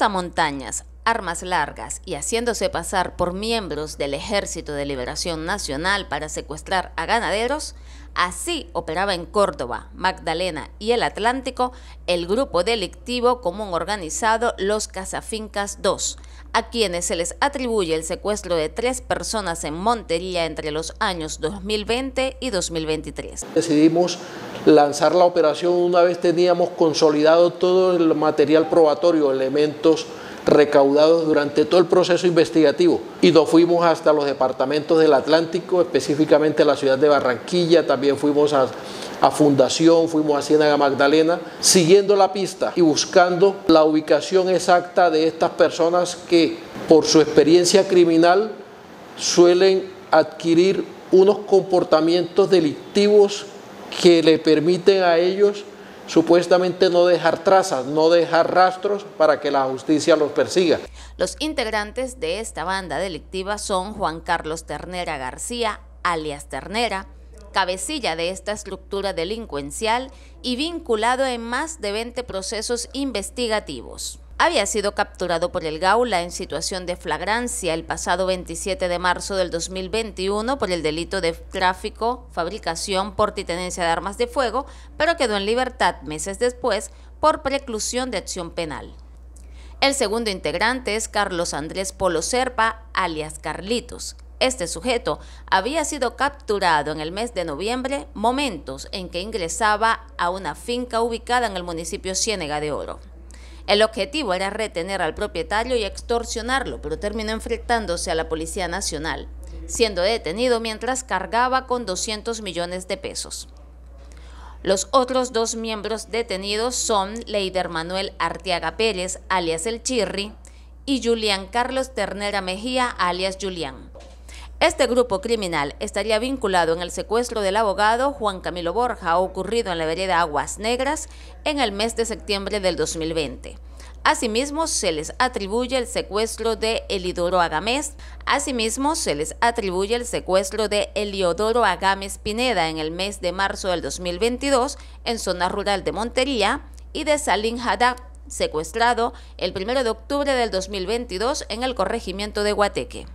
a montañas armas largas y haciéndose pasar por miembros del Ejército de Liberación Nacional para secuestrar a ganaderos, así operaba en Córdoba, Magdalena y el Atlántico el grupo delictivo común organizado Los Casafincas II, a quienes se les atribuye el secuestro de tres personas en Montería entre los años 2020 y 2023. Decidimos lanzar la operación una vez teníamos consolidado todo el material probatorio, elementos recaudados durante todo el proceso investigativo y nos fuimos hasta los departamentos del Atlántico, específicamente a la ciudad de Barranquilla, también fuimos a, a Fundación, fuimos a Ciénaga Magdalena, siguiendo la pista y buscando la ubicación exacta de estas personas que por su experiencia criminal suelen adquirir unos comportamientos delictivos que le permiten a ellos supuestamente no dejar trazas, no dejar rastros para que la justicia los persiga. Los integrantes de esta banda delictiva son Juan Carlos Ternera García, alias Ternera, cabecilla de esta estructura delincuencial y vinculado en más de 20 procesos investigativos había sido capturado por el Gaula en situación de flagrancia el pasado 27 de marzo del 2021 por el delito de tráfico, fabricación, porte y tenencia de armas de fuego, pero quedó en libertad meses después por preclusión de acción penal. El segundo integrante es Carlos Andrés Polo Serpa, alias Carlitos. Este sujeto había sido capturado en el mes de noviembre, momentos en que ingresaba a una finca ubicada en el municipio Ciénega de Oro. El objetivo era retener al propietario y extorsionarlo, pero terminó enfrentándose a la Policía Nacional, siendo detenido mientras cargaba con 200 millones de pesos. Los otros dos miembros detenidos son Leider Manuel Arteaga Pérez, alias El Chirri, y Julián Carlos Ternera Mejía, alias Julián. Este grupo criminal estaría vinculado en el secuestro del abogado Juan Camilo Borja ocurrido en la vereda Aguas Negras en el mes de septiembre del 2020. Asimismo, se les atribuye el secuestro de Elidoro Agamés. Asimismo, se les atribuye el secuestro de Eliodoro Agamés Pineda en el mes de marzo del 2022 en zona rural de Montería y de Salín Haddad, secuestrado el 1 de octubre del 2022 en el corregimiento de Guateque.